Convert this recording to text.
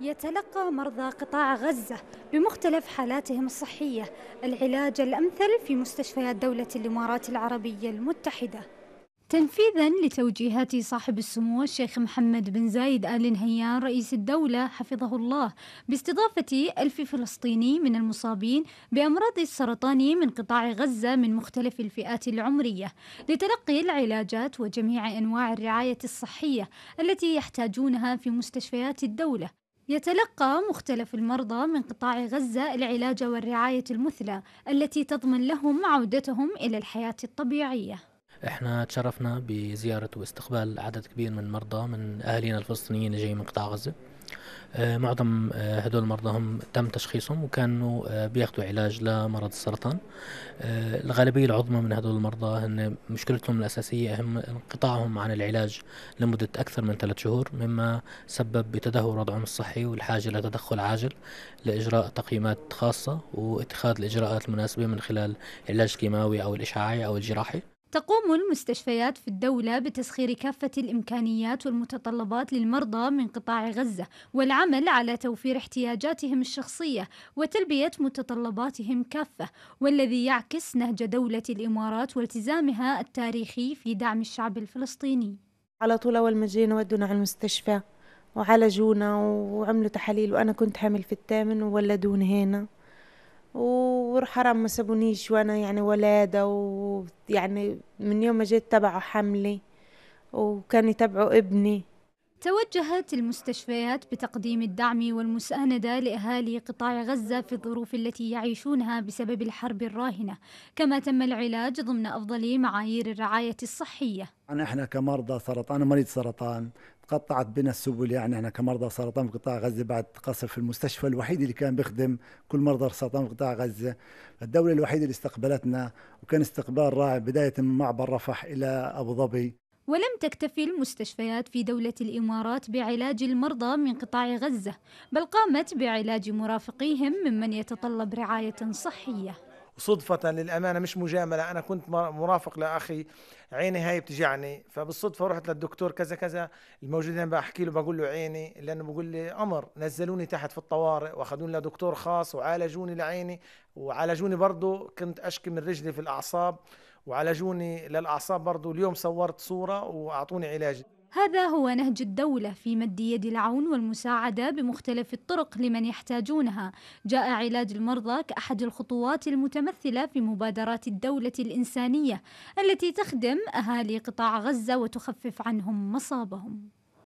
يتلقى مرضى قطاع غزة بمختلف حالاتهم الصحية العلاج الأمثل في مستشفيات دولة الإمارات العربية المتحدة تنفيذا لتوجيهات صاحب السمو الشيخ محمد بن زايد آل نهيان رئيس الدولة حفظه الله باستضافة ألف فلسطيني من المصابين بأمراض السرطان من قطاع غزة من مختلف الفئات العمرية لتلقي العلاجات وجميع أنواع الرعاية الصحية التي يحتاجونها في مستشفيات الدولة يتلقى مختلف المرضى من قطاع غزة العلاج والرعاية المثلى التي تضمن لهم عودتهم إلى الحياة الطبيعية احنا تشرفنا بزيارة واستقبال عدد كبير من المرضى من اهالينا الفلسطينيين اللي جايين من قطاع غزة آه، معظم آه، هدول المرضى هم تم تشخيصهم وكانوا آه، بياخذوا علاج لمرض السرطان الغالبية العظمى من هدول المرضى هن مشكلتهم الأساسية هم انقطاعهم عن العلاج لمدة أكثر من ثلاث شهور مما سبب بتدهور وضعهم الصحي والحاجة لتدخل عاجل لإجراء تقييمات خاصة واتخاذ الإجراءات المناسبة من خلال العلاج الكيماوي أو الإشعاعي أو الجراحي تقوم المستشفيات في الدولة بتسخير كافة الإمكانيات والمتطلبات للمرضى من قطاع غزة والعمل على توفير احتياجاتهم الشخصية وتلبية متطلباتهم كافة والذي يعكس نهج دولة الإمارات والتزامها التاريخي في دعم الشعب الفلسطيني على طول أول ما جينا ودونا على المستشفى وعالجونا وعملوا تحاليل وأنا كنت حامل في الثامن وولدونا هنا وحرام ما سابونيش وانا يعني ولادة ويعني من يوم ما جيت تبعوا حملي وكانوا يتبعوا ابني توجهت المستشفيات بتقديم الدعم والمساندة لأهالي قطاع غزة في الظروف التي يعيشونها بسبب الحرب الراهنة كما تم العلاج ضمن أفضل معايير الرعاية الصحية نحن إحنا كمرضى سرطان مريض سرطان تقطعت بنا السبل يعني احنا كمرضى سرطان في قطاع غزه بعد قصر في المستشفى الوحيد اللي كان بيخدم كل مرضى سرطان في قطاع غزه، الدوله الوحيده اللي استقبلتنا وكان استقبال رائع بدايه من معبر رفح الى ابو ظبي. ولم تكتفي المستشفيات في دولة الإمارات بعلاج المرضى من قطاع غزة بل قامت بعلاج مرافقيهم ممن يتطلب رعاية صحية صدفة للأمانة مش مجاملة أنا كنت مرافق لأخي عيني هاي بتجعني فبالصدفة رحت للدكتور كذا كذا الموجودين بحكي له بقول له عيني لأنه بقول لي أمر نزلوني تحت في الطوارئ وأخذوني لدكتور خاص وعالجوني لعيني وعالجوني برضه كنت أشكي من رجلي في الأعصاب وعالجوني للأعصاب برضه اليوم صورت صورة وأعطوني علاج هذا هو نهج الدولة في مد يد العون والمساعدة بمختلف الطرق لمن يحتاجونها. جاء علاج المرضى كأحد الخطوات المتمثلة في مبادرات الدولة الإنسانية التي تخدم أهالي قطاع غزة وتخفف عنهم مصابهم.